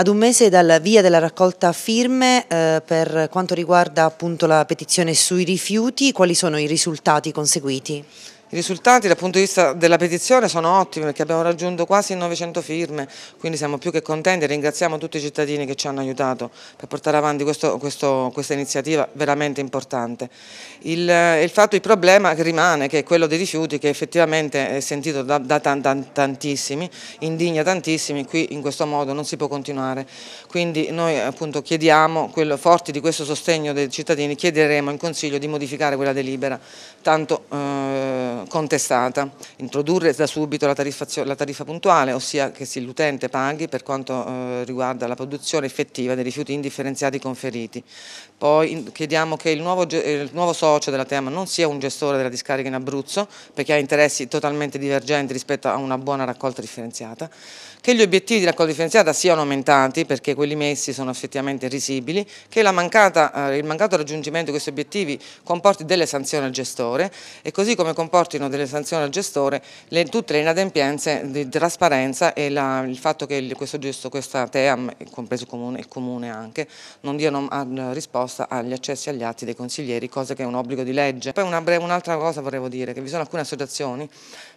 Ad un mese dalla via della raccolta firme eh, per quanto riguarda appunto la petizione sui rifiuti, quali sono i risultati conseguiti? I risultati dal punto di vista della petizione sono ottimi perché abbiamo raggiunto quasi 900 firme, quindi siamo più che contenti e ringraziamo tutti i cittadini che ci hanno aiutato per portare avanti questo, questo, questa iniziativa veramente importante. Il, eh, il, fatto, il problema che rimane, che è quello dei rifiuti, che effettivamente è sentito da, da tantissimi, indigna tantissimi, qui in questo modo non si può continuare. Quindi noi appunto chiediamo, quello, forti di questo sostegno dei cittadini, chiederemo in Consiglio di modificare quella delibera, tanto... Eh, contestata, introdurre da subito la, la tariffa puntuale, ossia che l'utente paghi per quanto eh, riguarda la produzione effettiva dei rifiuti indifferenziati conferiti. Poi chiediamo che il nuovo, il nuovo socio della tema non sia un gestore della discarica in Abruzzo, perché ha interessi totalmente divergenti rispetto a una buona raccolta differenziata, che gli obiettivi di raccolta differenziata siano aumentati perché quelli messi sono effettivamente risibili, che mancata, eh, il mancato raggiungimento di questi obiettivi comporti delle sanzioni al gestore e così come comporta portino delle sanzioni al gestore le, tutte le inadempienze di trasparenza e la, il fatto che il, questo gesto, questa TEAM, compreso il comune, il comune anche, non diano risposta agli accessi agli atti dei consiglieri, cosa che è un obbligo di legge. Poi un'altra un cosa vorrei dire, che vi sono alcune associazioni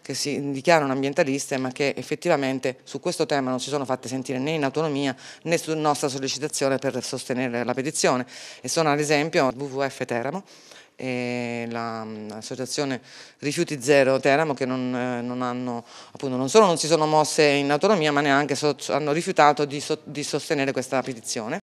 che si dichiarano ambientaliste ma che effettivamente su questo tema non si sono fatte sentire né in autonomia né su nostra sollecitazione per sostenere la petizione e sono ad esempio WWF Teramo e l'associazione Rifiuti Zero Teramo che non, eh, non, hanno, appunto, non solo non si sono mosse in autonomia ma neanche so, hanno rifiutato di, so, di sostenere questa petizione.